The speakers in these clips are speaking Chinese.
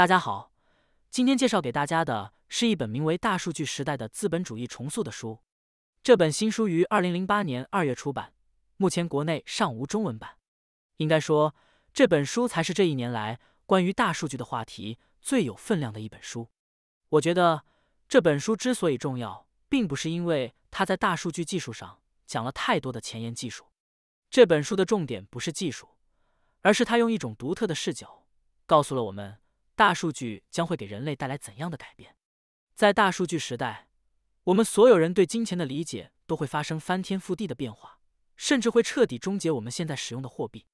大家好，今天介绍给大家的是一本名为《大数据时代的资本主义重塑》的书。这本新书于二零零八年二月出版，目前国内尚无中文版。应该说，这本书才是这一年来关于大数据的话题最有分量的一本书。我觉得这本书之所以重要，并不是因为它在大数据技术上讲了太多的前沿技术。这本书的重点不是技术，而是它用一种独特的视角告诉了我们。大数据将会给人类带来怎样的改变？在大数据时代，我们所有人对金钱的理解都会发生翻天覆地的变化，甚至会彻底终结我们现在使用的货币。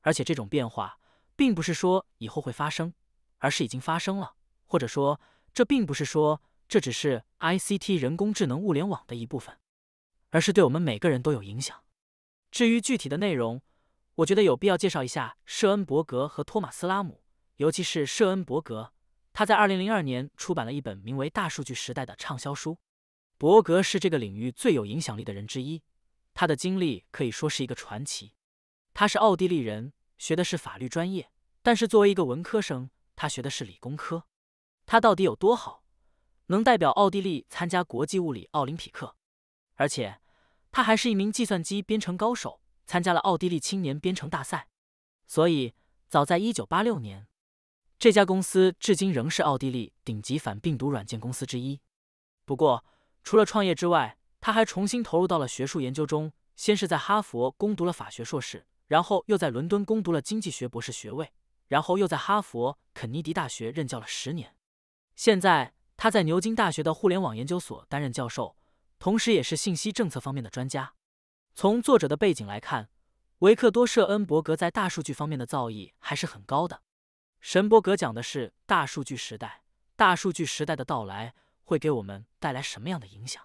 而且这种变化并不是说以后会发生，而是已经发生了。或者说，这并不是说这只是 I C T 人工智能物联网的一部分，而是对我们每个人都有影响。至于具体的内容，我觉得有必要介绍一下舍恩伯格和托马斯拉姆。尤其是舍恩伯格，他在二零零二年出版了一本名为《大数据时代》的畅销书。伯格是这个领域最有影响力的人之一，他的经历可以说是一个传奇。他是奥地利人，学的是法律专业，但是作为一个文科生，他学的是理工科。他到底有多好？能代表奥地利参加国际物理奥林匹克，而且他还是一名计算机编程高手，参加了奥地利青年编程大赛。所以，早在一九八六年。这家公司至今仍是奥地利顶级反病毒软件公司之一。不过，除了创业之外，他还重新投入到了学术研究中。先是在哈佛攻读了法学硕士，然后又在伦敦攻读了经济学博士学位，然后又在哈佛肯尼迪大学任教了十年。现在，他在牛津大学的互联网研究所担任教授，同时也是信息政策方面的专家。从作者的背景来看，维克多·舍恩伯格在大数据方面的造诣还是很高的。神伯格讲的是大数据时代，大数据时代的到来会给我们带来什么样的影响？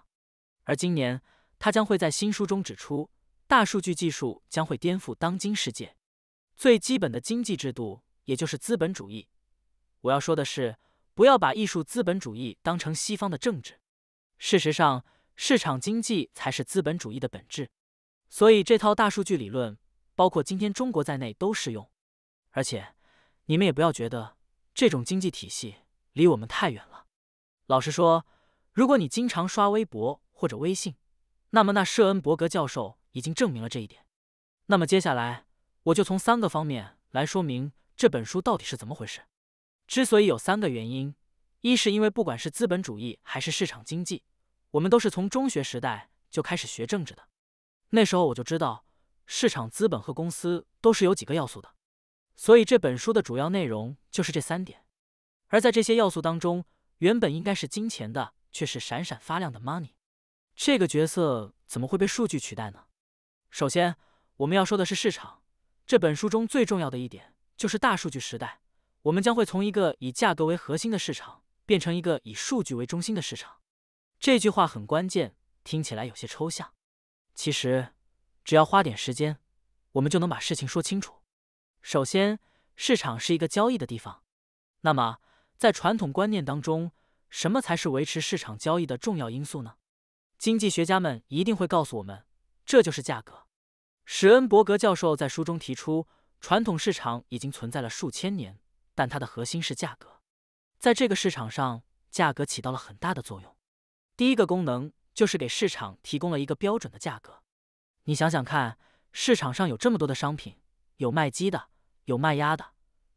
而今年，他将会在新书中指出，大数据技术将会颠覆当今世界最基本的经济制度，也就是资本主义。我要说的是，不要把艺术资本主义当成西方的政治。事实上，市场经济才是资本主义的本质。所以，这套大数据理论，包括今天中国在内都适用，而且。你们也不要觉得这种经济体系离我们太远了。老实说，如果你经常刷微博或者微信，那么那舍恩伯格教授已经证明了这一点。那么接下来，我就从三个方面来说明这本书到底是怎么回事。之所以有三个原因，一是因为不管是资本主义还是市场经济，我们都是从中学时代就开始学政治的。那时候我就知道，市场、资本和公司都是有几个要素的。所以这本书的主要内容就是这三点，而在这些要素当中，原本应该是金钱的，却是闪闪发亮的 money。这个角色怎么会被数据取代呢？首先，我们要说的是市场。这本书中最重要的一点就是大数据时代，我们将会从一个以价格为核心的市场，变成一个以数据为中心的市场。这句话很关键，听起来有些抽象。其实，只要花点时间，我们就能把事情说清楚。首先，市场是一个交易的地方。那么，在传统观念当中，什么才是维持市场交易的重要因素呢？经济学家们一定会告诉我们，这就是价格。史恩伯格教授在书中提出，传统市场已经存在了数千年，但它的核心是价格。在这个市场上，价格起到了很大的作用。第一个功能就是给市场提供了一个标准的价格。你想想看，市场上有这么多的商品，有卖鸡的。有卖鸭的，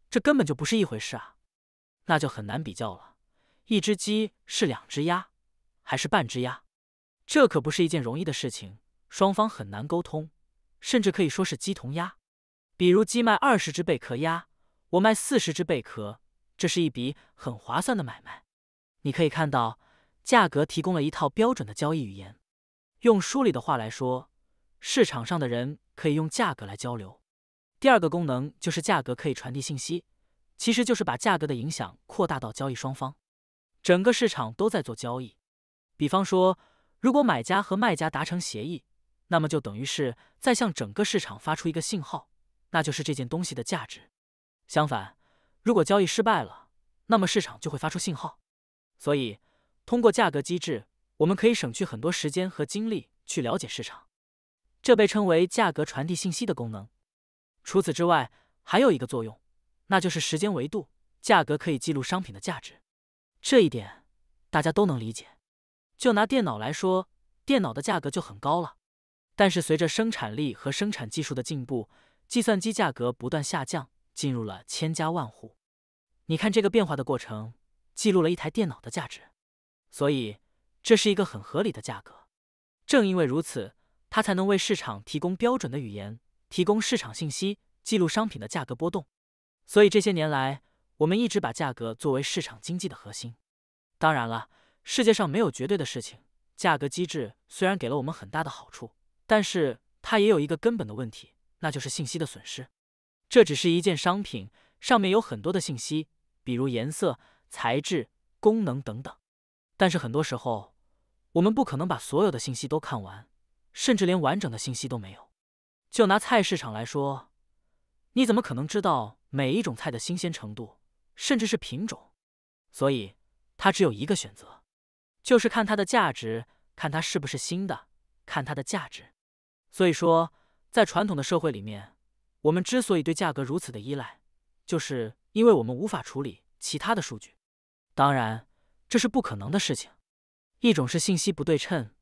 这根本就不是一回事啊，那就很难比较了。一只鸡是两只鸭，还是半只鸭？这可不是一件容易的事情，双方很难沟通，甚至可以说是鸡同鸭。比如鸡卖二十只贝壳鸭，我卖四十只贝壳，这是一笔很划算的买卖。你可以看到，价格提供了一套标准的交易语言。用书里的话来说，市场上的人可以用价格来交流。第二个功能就是价格可以传递信息，其实就是把价格的影响扩大到交易双方，整个市场都在做交易。比方说，如果买家和卖家达成协议，那么就等于是在向整个市场发出一个信号，那就是这件东西的价值。相反，如果交易失败了，那么市场就会发出信号。所以，通过价格机制，我们可以省去很多时间和精力去了解市场，这被称为价格传递信息的功能。除此之外，还有一个作用，那就是时间维度。价格可以记录商品的价值，这一点大家都能理解。就拿电脑来说，电脑的价格就很高了。但是随着生产力和生产技术的进步，计算机价格不断下降，进入了千家万户。你看这个变化的过程，记录了一台电脑的价值，所以这是一个很合理的价格。正因为如此，它才能为市场提供标准的语言。提供市场信息，记录商品的价格波动，所以这些年来，我们一直把价格作为市场经济的核心。当然了，世界上没有绝对的事情。价格机制虽然给了我们很大的好处，但是它也有一个根本的问题，那就是信息的损失。这只是一件商品，上面有很多的信息，比如颜色、材质、功能等等。但是很多时候，我们不可能把所有的信息都看完，甚至连完整的信息都没有。就拿菜市场来说，你怎么可能知道每一种菜的新鲜程度，甚至是品种？所以，他只有一个选择，就是看它的价值，看它是不是新的，看它的价值。所以说，在传统的社会里面，我们之所以对价格如此的依赖，就是因为我们无法处理其他的数据。当然，这是不可能的事情。一种是信息不对称，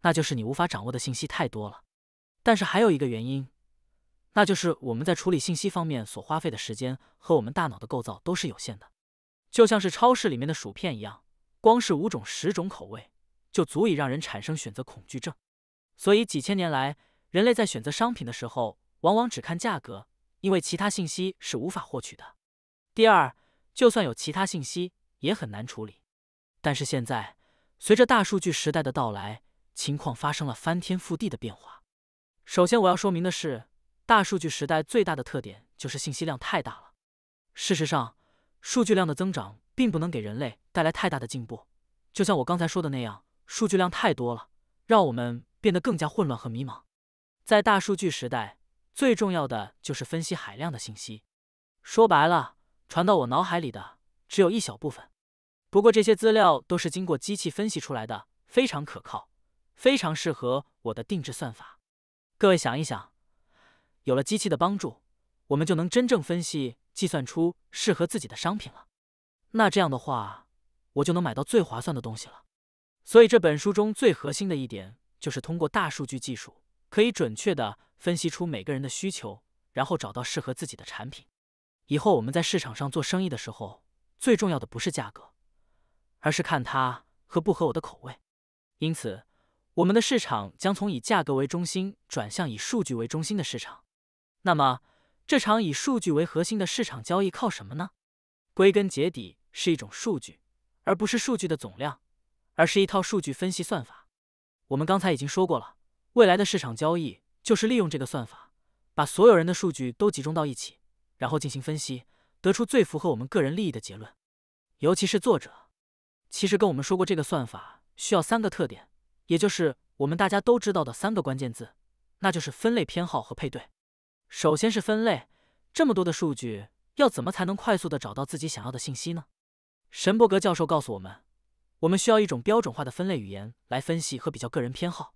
那就是你无法掌握的信息太多了。但是还有一个原因，那就是我们在处理信息方面所花费的时间和我们大脑的构造都是有限的，就像是超市里面的薯片一样，光是五种、十种口味就足以让人产生选择恐惧症。所以几千年来，人类在选择商品的时候，往往只看价格，因为其他信息是无法获取的。第二，就算有其他信息，也很难处理。但是现在，随着大数据时代的到来，情况发生了翻天覆地的变化。首先，我要说明的是，大数据时代最大的特点就是信息量太大了。事实上，数据量的增长并不能给人类带来太大的进步。就像我刚才说的那样，数据量太多了，让我们变得更加混乱和迷茫。在大数据时代，最重要的就是分析海量的信息。说白了，传到我脑海里的只有一小部分。不过，这些资料都是经过机器分析出来的，非常可靠，非常适合我的定制算法。各位想一想，有了机器的帮助，我们就能真正分析、计算出适合自己的商品了。那这样的话，我就能买到最划算的东西了。所以这本书中最核心的一点，就是通过大数据技术，可以准确的分析出每个人的需求，然后找到适合自己的产品。以后我们在市场上做生意的时候，最重要的不是价格，而是看它合不合我的口味。因此。我们的市场将从以价格为中心转向以数据为中心的市场。那么，这场以数据为核心的市场交易靠什么呢？归根结底是一种数据，而不是数据的总量，而是一套数据分析算法。我们刚才已经说过了，未来的市场交易就是利用这个算法，把所有人的数据都集中到一起，然后进行分析，得出最符合我们个人利益的结论。尤其是作者，其实跟我们说过，这个算法需要三个特点。也就是我们大家都知道的三个关键字，那就是分类、偏好和配对。首先是分类，这么多的数据要怎么才能快速的找到自己想要的信息呢？神伯格教授告诉我们，我们需要一种标准化的分类语言来分析和比较个人偏好。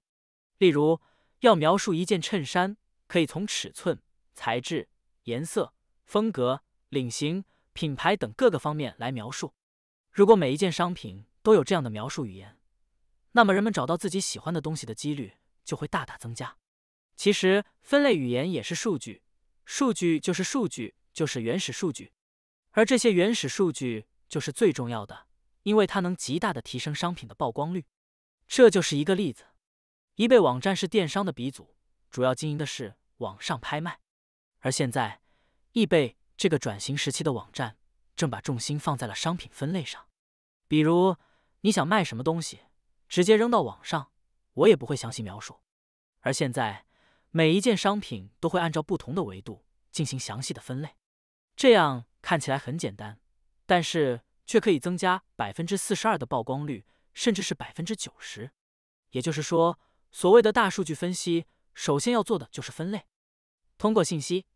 例如，要描述一件衬衫，可以从尺寸、材质、颜色、风格、领型、品牌等各个方面来描述。如果每一件商品都有这样的描述语言，那么人们找到自己喜欢的东西的几率就会大大增加。其实分类语言也是数据，数据就是数据，就是原始数据，而这些原始数据就是最重要的，因为它能极大的提升商品的曝光率。这就是一个例子。易贝网站是电商的鼻祖，主要经营的是网上拍卖。而现在，易贝这个转型时期的网站正把重心放在了商品分类上。比如你想卖什么东西？直接扔到网上，我也不会详细描述。而现在，每一件商品都会按照不同的维度进行详细的分类。这样看起来很简单，但是却可以增加百分之四十二的曝光率，甚至是百分之九十。也就是说，所谓的大数据分析，首先要做的就是分类。通过信息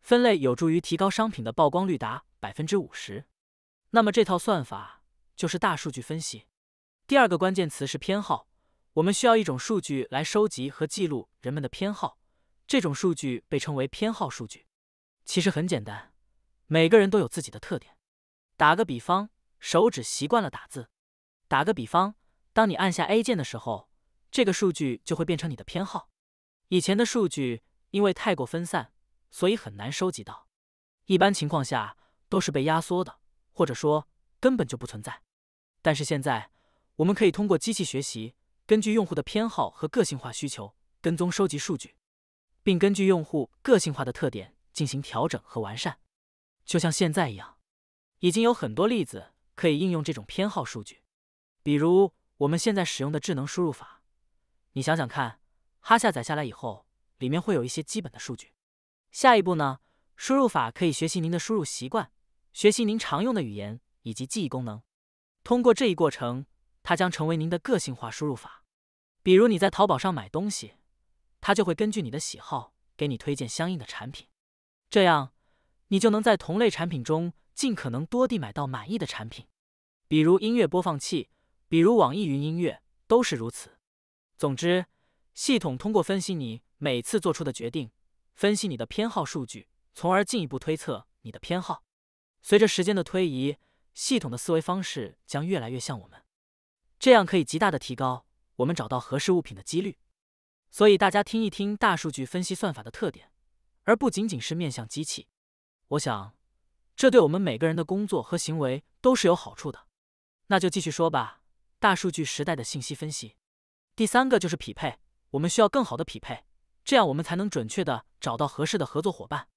分类，有助于提高商品的曝光率，达百分之五十。那么这套算法就是大数据分析。第二个关键词是偏好，我们需要一种数据来收集和记录人们的偏好，这种数据被称为偏好数据。其实很简单，每个人都有自己的特点。打个比方，手指习惯了打字。打个比方，当你按下 A 键的时候，这个数据就会变成你的偏好。以前的数据因为太过分散，所以很难收集到，一般情况下都是被压缩的，或者说根本就不存在。但是现在。我们可以通过机器学习，根据用户的偏好和个性化需求，跟踪收集数据，并根据用户个性化的特点进行调整和完善。就像现在一样，已经有很多例子可以应用这种偏好数据，比如我们现在使用的智能输入法。你想想看，哈下载下来以后，里面会有一些基本的数据。下一步呢，输入法可以学习您的输入习惯，学习您常用的语言以及记忆功能。通过这一过程。它将成为您的个性化输入法，比如你在淘宝上买东西，它就会根据你的喜好给你推荐相应的产品，这样你就能在同类产品中尽可能多地买到满意的产品。比如音乐播放器，比如网易云音乐都是如此。总之，系统通过分析你每次做出的决定，分析你的偏好数据，从而进一步推测你的偏好。随着时间的推移，系统的思维方式将越来越像我们。这样可以极大的提高我们找到合适物品的几率，所以大家听一听大数据分析算法的特点，而不仅仅是面向机器。我想，这对我们每个人的工作和行为都是有好处的。那就继续说吧，大数据时代的信息分析。第三个就是匹配，我们需要更好的匹配，这样我们才能准确的找到合适的合作伙伴。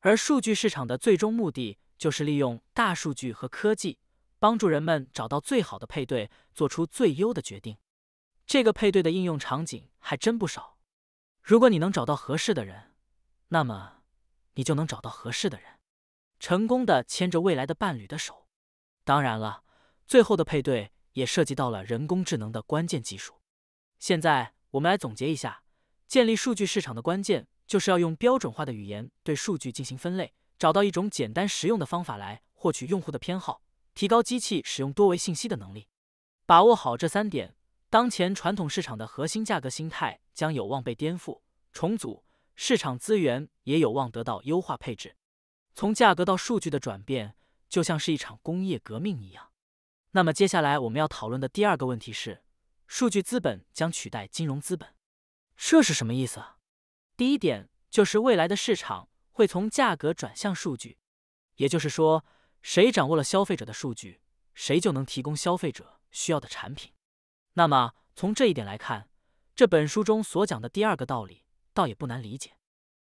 而数据市场的最终目的就是利用大数据和科技。帮助人们找到最好的配对，做出最优的决定。这个配对的应用场景还真不少。如果你能找到合适的人，那么你就能找到合适的人，成功的牵着未来的伴侣的手。当然了，最后的配对也涉及到了人工智能的关键技术。现在我们来总结一下：建立数据市场的关键，就是要用标准化的语言对数据进行分类，找到一种简单实用的方法来获取用户的偏好。提高机器使用多维信息的能力，把握好这三点，当前传统市场的核心价格心态将有望被颠覆、重组，市场资源也有望得到优化配置。从价格到数据的转变，就像是一场工业革命一样。那么接下来我们要讨论的第二个问题是，数据资本将取代金融资本，这是什么意思？第一点就是未来的市场会从价格转向数据，也就是说。谁掌握了消费者的数据，谁就能提供消费者需要的产品。那么，从这一点来看，这本书中所讲的第二个道理，倒也不难理解。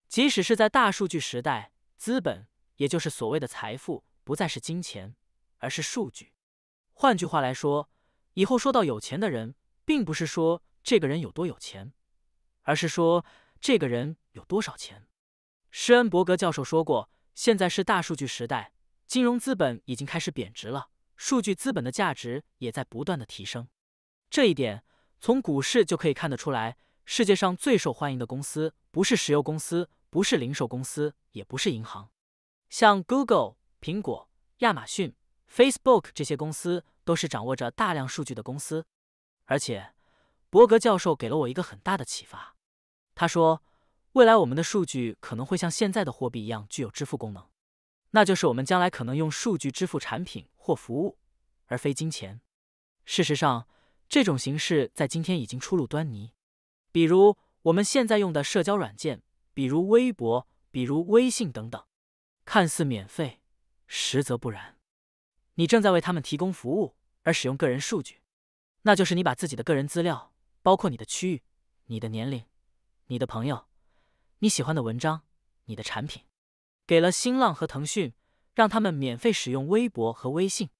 即使是在大数据时代，资本也就是所谓的财富，不再是金钱，而是数据。换句话来说，以后说到有钱的人，并不是说这个人有多有钱，而是说这个人有多少钱。施恩伯格教授说过，现在是大数据时代。金融资本已经开始贬值了，数据资本的价值也在不断的提升。这一点从股市就可以看得出来。世界上最受欢迎的公司不是石油公司，不是零售公司，也不是银行。像 Google、苹果、亚马逊、Facebook 这些公司都是掌握着大量数据的公司。而且，伯格教授给了我一个很大的启发。他说，未来我们的数据可能会像现在的货币一样具有支付功能。那就是我们将来可能用数据支付产品或服务，而非金钱。事实上，这种形式在今天已经初露端倪。比如我们现在用的社交软件，比如微博，比如微信等等，看似免费，实则不然。你正在为他们提供服务而使用个人数据，那就是你把自己的个人资料，包括你的区域、你的年龄、你的朋友、你喜欢的文章、你的产品。给了新浪和腾讯，让他们免费使用微博和微信。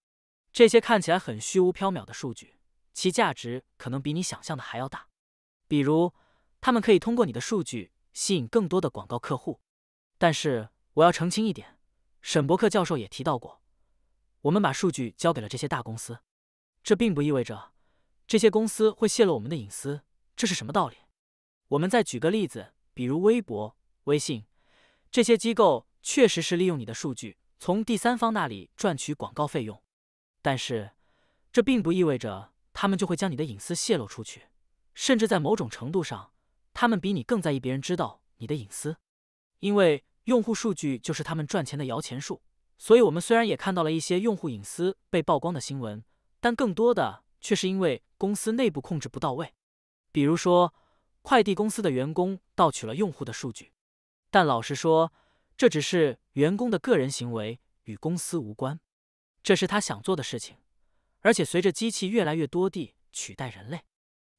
这些看起来很虚无缥缈的数据，其价值可能比你想象的还要大。比如，他们可以通过你的数据吸引更多的广告客户。但是我要澄清一点，沈伯克教授也提到过，我们把数据交给了这些大公司，这并不意味着这些公司会泄露我们的隐私。这是什么道理？我们再举个例子，比如微博、微信这些机构。确实是利用你的数据从第三方那里赚取广告费用，但是这并不意味着他们就会将你的隐私泄露出去，甚至在某种程度上，他们比你更在意别人知道你的隐私，因为用户数据就是他们赚钱的摇钱树。所以，我们虽然也看到了一些用户隐私被曝光的新闻，但更多的却是因为公司内部控制不到位，比如说快递公司的员工盗取了用户的数据。但老实说。这只是员工的个人行为，与公司无关。这是他想做的事情，而且随着机器越来越多地取代人类，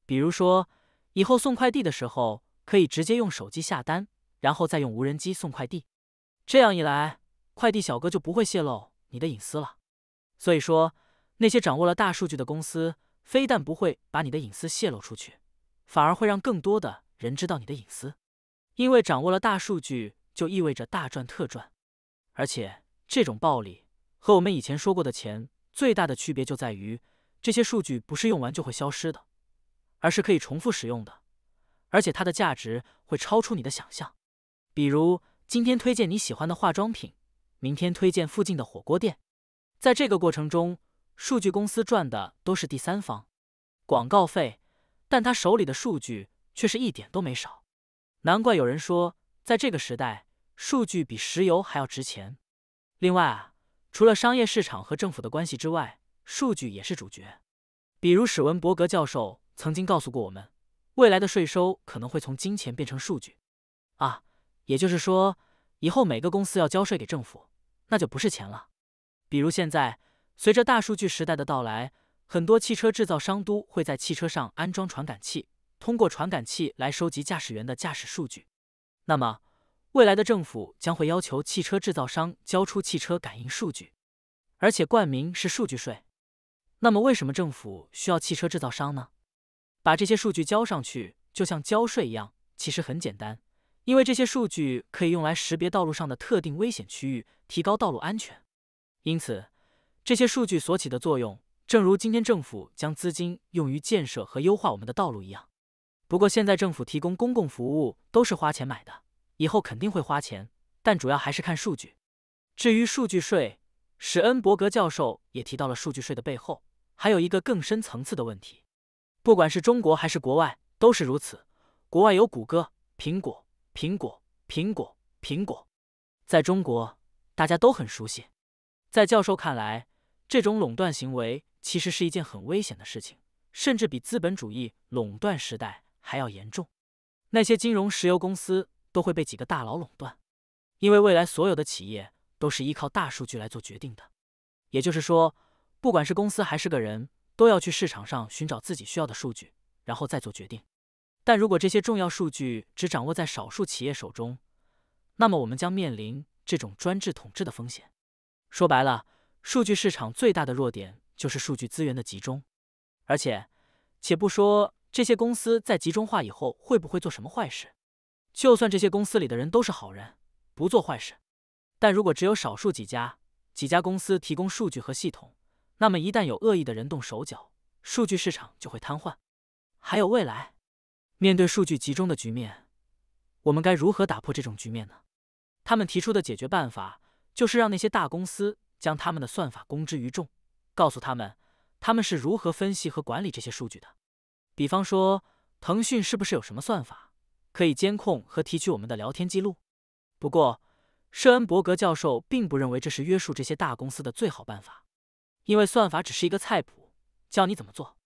比如说以后送快递的时候，可以直接用手机下单，然后再用无人机送快递。这样一来，快递小哥就不会泄露你的隐私了。所以说，那些掌握了大数据的公司，非但不会把你的隐私泄露出去，反而会让更多的人知道你的隐私，因为掌握了大数据。就意味着大赚特赚，而且这种暴利和我们以前说过的钱最大的区别就在于，这些数据不是用完就会消失的，而是可以重复使用的，而且它的价值会超出你的想象。比如今天推荐你喜欢的化妆品，明天推荐附近的火锅店，在这个过程中，数据公司赚的都是第三方广告费，但他手里的数据却是一点都没少。难怪有人说。在这个时代，数据比石油还要值钱。另外啊，除了商业市场和政府的关系之外，数据也是主角。比如史文伯格教授曾经告诉过我们，未来的税收可能会从金钱变成数据啊，也就是说，以后每个公司要交税给政府，那就不是钱了。比如现在，随着大数据时代的到来，很多汽车制造商都会在汽车上安装传感器，通过传感器来收集驾驶员的驾驶数据。那么，未来的政府将会要求汽车制造商交出汽车感应数据，而且冠名是“数据税”。那么，为什么政府需要汽车制造商呢？把这些数据交上去，就像交税一样。其实很简单，因为这些数据可以用来识别道路上的特定危险区域，提高道路安全。因此，这些数据所起的作用，正如今天政府将资金用于建设和优化我们的道路一样。不过，现在政府提供公共服务都是花钱买的。以后肯定会花钱，但主要还是看数据。至于数据税，史恩伯格教授也提到了数据税的背后还有一个更深层次的问题。不管是中国还是国外，都是如此。国外有谷歌、苹果、苹果、苹果、苹果，在中国大家都很熟悉。在教授看来，这种垄断行为其实是一件很危险的事情，甚至比资本主义垄断时代还要严重。那些金融、石油公司。都会被几个大佬垄断，因为未来所有的企业都是依靠大数据来做决定的。也就是说，不管是公司还是个人，都要去市场上寻找自己需要的数据，然后再做决定。但如果这些重要数据只掌握在少数企业手中，那么我们将面临这种专制统治的风险。说白了，数据市场最大的弱点就是数据资源的集中。而且，且不说这些公司在集中化以后会不会做什么坏事。就算这些公司里的人都是好人，不做坏事，但如果只有少数几家几家公司提供数据和系统，那么一旦有恶意的人动手脚，数据市场就会瘫痪。还有未来，面对数据集中的局面，我们该如何打破这种局面呢？他们提出的解决办法就是让那些大公司将他们的算法公之于众，告诉他们他们是如何分析和管理这些数据的。比方说，腾讯是不是有什么算法？可以监控和提取我们的聊天记录，不过，舍恩伯格教授并不认为这是约束这些大公司的最好办法，因为算法只是一个菜谱，教你怎么做。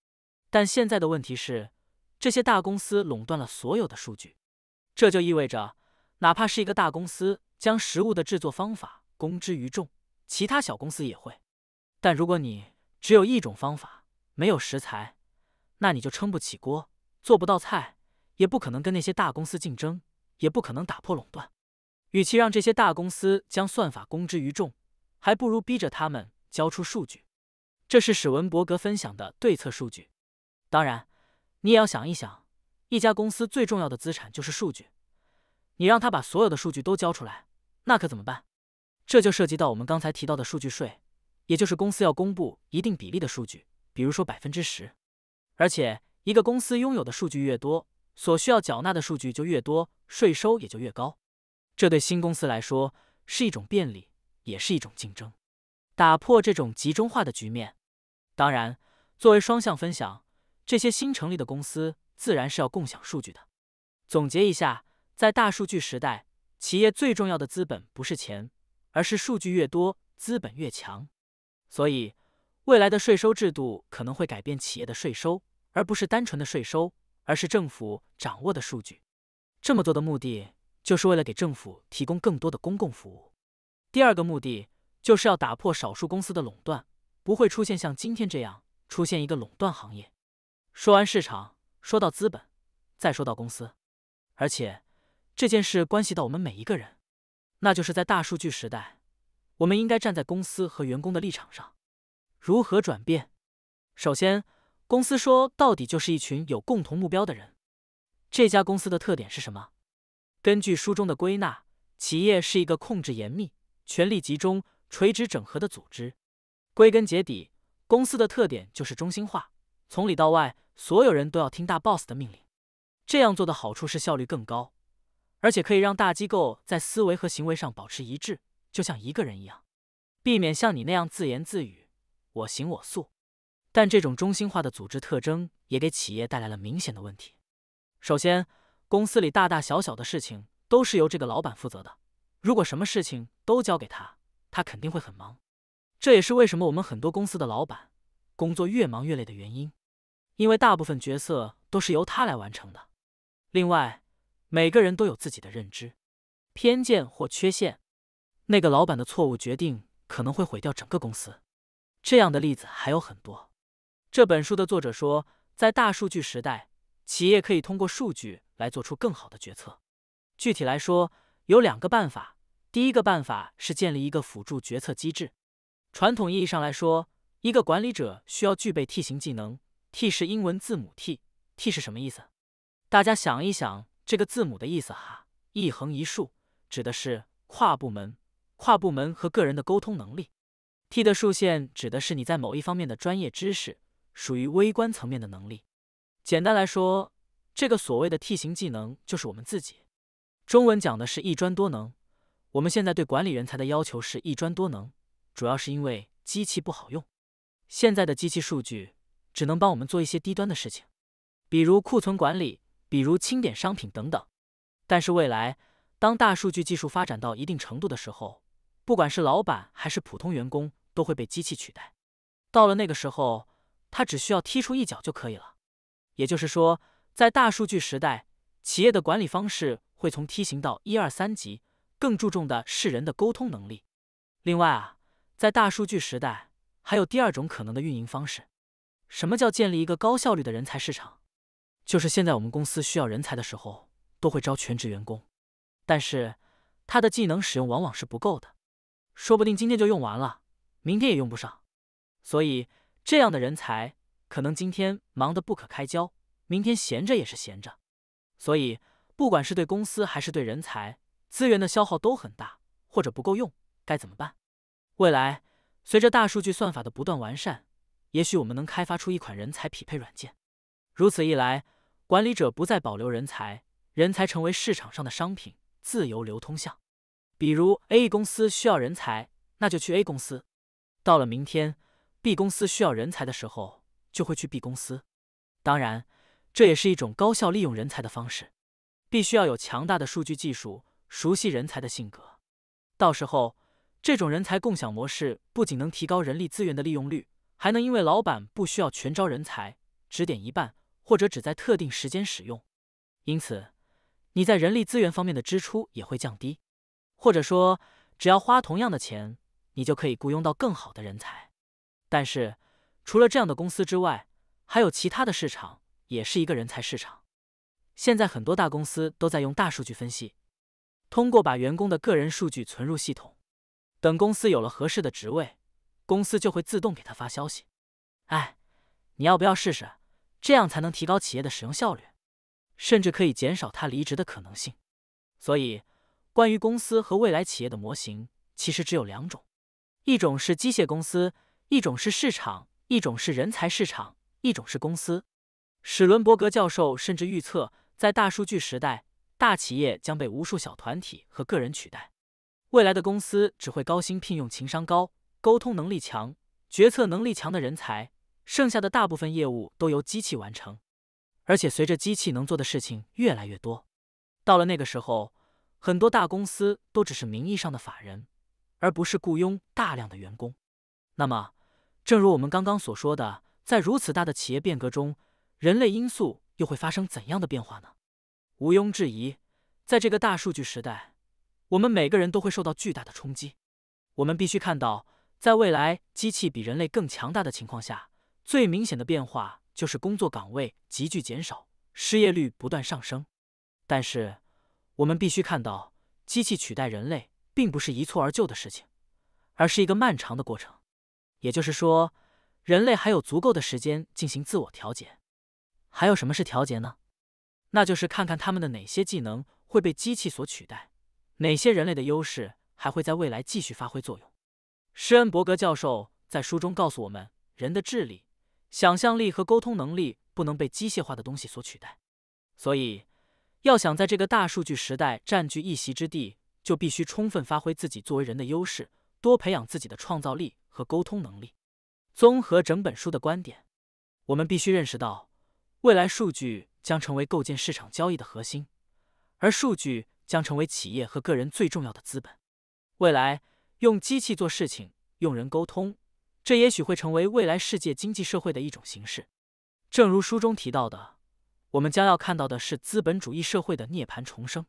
但现在的问题是，这些大公司垄断了所有的数据，这就意味着，哪怕是一个大公司将食物的制作方法公之于众，其他小公司也会。但如果你只有一种方法，没有食材，那你就撑不起锅，做不到菜。也不可能跟那些大公司竞争，也不可能打破垄断。与其让这些大公司将算法公之于众，还不如逼着他们交出数据。这是史文伯格分享的对策数据。当然，你也要想一想，一家公司最重要的资产就是数据，你让他把所有的数据都交出来，那可怎么办？这就涉及到我们刚才提到的数据税，也就是公司要公布一定比例的数据，比如说百分之十。而且，一个公司拥有的数据越多，所需要缴纳的数据就越多，税收也就越高。这对新公司来说是一种便利，也是一种竞争，打破这种集中化的局面。当然，作为双向分享，这些新成立的公司自然是要共享数据的。总结一下，在大数据时代，企业最重要的资本不是钱，而是数据越多，资本越强。所以，未来的税收制度可能会改变企业的税收，而不是单纯的税收。而是政府掌握的数据，这么做的目的就是为了给政府提供更多的公共服务。第二个目的就是要打破少数公司的垄断，不会出现像今天这样出现一个垄断行业。说完市场，说到资本，再说到公司，而且这件事关系到我们每一个人，那就是在大数据时代，我们应该站在公司和员工的立场上，如何转变？首先。公司说，到底就是一群有共同目标的人。这家公司的特点是什么？根据书中的归纳，企业是一个控制严密、权力集中、垂直整合的组织。归根结底，公司的特点就是中心化，从里到外，所有人都要听大 boss 的命令。这样做的好处是效率更高，而且可以让大机构在思维和行为上保持一致，就像一个人一样，避免像你那样自言自语、我行我素。但这种中心化的组织特征也给企业带来了明显的问题。首先，公司里大大小小的事情都是由这个老板负责的。如果什么事情都交给他，他肯定会很忙。这也是为什么我们很多公司的老板工作越忙越累的原因，因为大部分角色都是由他来完成的。另外，每个人都有自己的认知、偏见或缺陷，那个老板的错误决定可能会毁掉整个公司。这样的例子还有很多。这本书的作者说，在大数据时代，企业可以通过数据来做出更好的决策。具体来说，有两个办法。第一个办法是建立一个辅助决策机制。传统意义上来说，一个管理者需要具备 T 型技能。T 是英文字母 T，T 是什么意思？大家想一想这个字母的意思哈，一横一竖，指的是跨部门、跨部门和个人的沟通能力。T 的竖线指的是你在某一方面的专业知识。属于微观层面的能力。简单来说，这个所谓的 T 型技能就是我们自己。中文讲的是一专多能。我们现在对管理人才的要求是一专多能，主要是因为机器不好用。现在的机器数据只能帮我们做一些低端的事情，比如库存管理，比如清点商品等等。但是未来，当大数据技术发展到一定程度的时候，不管是老板还是普通员工，都会被机器取代。到了那个时候。他只需要踢出一脚就可以了，也就是说，在大数据时代，企业的管理方式会从梯形到一二三级，更注重的是人的沟通能力。另外啊，在大数据时代，还有第二种可能的运营方式，什么叫建立一个高效率的人才市场？就是现在我们公司需要人才的时候，都会招全职员工，但是他的技能使用往往是不够的，说不定今天就用完了，明天也用不上，所以。这样的人才，可能今天忙得不可开交，明天闲着也是闲着，所以不管是对公司还是对人才资源的消耗都很大，或者不够用，该怎么办？未来随着大数据算法的不断完善，也许我们能开发出一款人才匹配软件。如此一来，管理者不再保留人才，人才成为市场上的商品，自由流通。项。比如 A 公司需要人才，那就去 A 公司。到了明天。B 公司需要人才的时候，就会去 B 公司。当然，这也是一种高效利用人才的方式。必须要有强大的数据技术，熟悉人才的性格。到时候，这种人才共享模式不仅能提高人力资源的利用率，还能因为老板不需要全招人才，只点一半，或者只在特定时间使用。因此，你在人力资源方面的支出也会降低，或者说，只要花同样的钱，你就可以雇佣到更好的人才。但是，除了这样的公司之外，还有其他的市场，也是一个人才市场。现在很多大公司都在用大数据分析，通过把员工的个人数据存入系统，等公司有了合适的职位，公司就会自动给他发消息。哎，你要不要试试？这样才能提高企业的使用效率，甚至可以减少他离职的可能性。所以，关于公司和未来企业的模型，其实只有两种：一种是机械公司。一种是市场，一种是人才市场，一种是公司。史伦伯格教授甚至预测，在大数据时代，大企业将被无数小团体和个人取代。未来的公司只会高薪聘用情商高、沟通能力强、决策能力强的人才，剩下的大部分业务都由机器完成。而且，随着机器能做的事情越来越多，到了那个时候，很多大公司都只是名义上的法人，而不是雇佣大量的员工。那么，正如我们刚刚所说的，在如此大的企业变革中，人类因素又会发生怎样的变化呢？毋庸置疑，在这个大数据时代，我们每个人都会受到巨大的冲击。我们必须看到，在未来机器比人类更强大的情况下，最明显的变化就是工作岗位急剧减少，失业率不断上升。但是，我们必须看到，机器取代人类并不是一蹴而就的事情，而是一个漫长的过程。也就是说，人类还有足够的时间进行自我调节。还有什么是调节呢？那就是看看他们的哪些技能会被机器所取代，哪些人类的优势还会在未来继续发挥作用。施恩伯格教授在书中告诉我们，人的智力、想象力和沟通能力不能被机械化的东西所取代。所以，要想在这个大数据时代占据一席之地，就必须充分发挥自己作为人的优势，多培养自己的创造力。和沟通能力。综合整本书的观点，我们必须认识到，未来数据将成为构建市场交易的核心，而数据将成为企业和个人最重要的资本。未来用机器做事情，用人沟通，这也许会成为未来世界经济社会的一种形式。正如书中提到的，我们将要看到的是资本主义社会的涅槃重生。